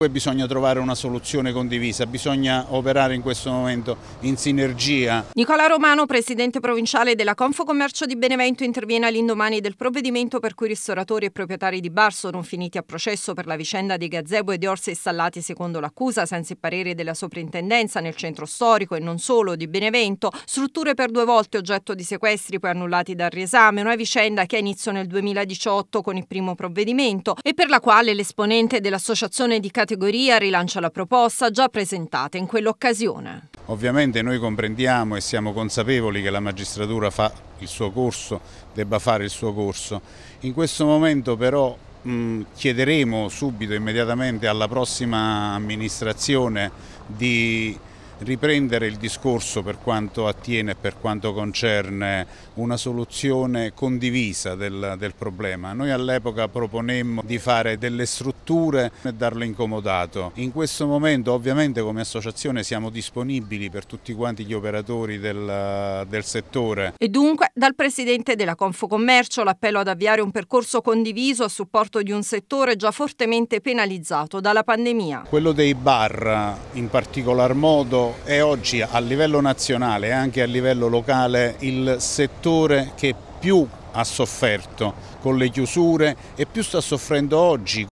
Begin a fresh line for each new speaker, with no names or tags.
e Bisogna trovare una soluzione condivisa, bisogna operare in questo momento in sinergia.
Nicola Romano, presidente provinciale della Confocommercio di Benevento, interviene all'indomani del provvedimento per cui ristoratori e proprietari di bar sono finiti a processo per la vicenda di gazebo e di orse installati secondo l'accusa senza il parere della soprintendenza nel centro storico e non solo di Benevento, strutture per due volte oggetto di sequestri poi annullati dal riesame, una vicenda che ha inizio nel 2018 con il primo provvedimento e per la quale l'esponente dell'associazione di Cat categoria rilancia la proposta già presentata in quell'occasione.
Ovviamente noi comprendiamo e siamo consapevoli che la magistratura fa il suo corso, debba fare il suo corso. In questo momento però mh, chiederemo subito, immediatamente alla prossima amministrazione di riprendere il discorso per quanto attiene e per quanto concerne una soluzione condivisa del, del problema. Noi all'epoca proponemmo di fare delle strutture e darlo incomodato. In questo momento ovviamente come associazione siamo disponibili per tutti quanti gli operatori del, del settore.
E dunque dal Presidente della Confocommercio l'appello ad avviare un percorso condiviso a supporto di un settore già fortemente penalizzato dalla pandemia.
Quello dei bar in particolar modo è oggi a livello nazionale e anche a livello locale il settore che più ha sofferto con le chiusure e più sta soffrendo oggi.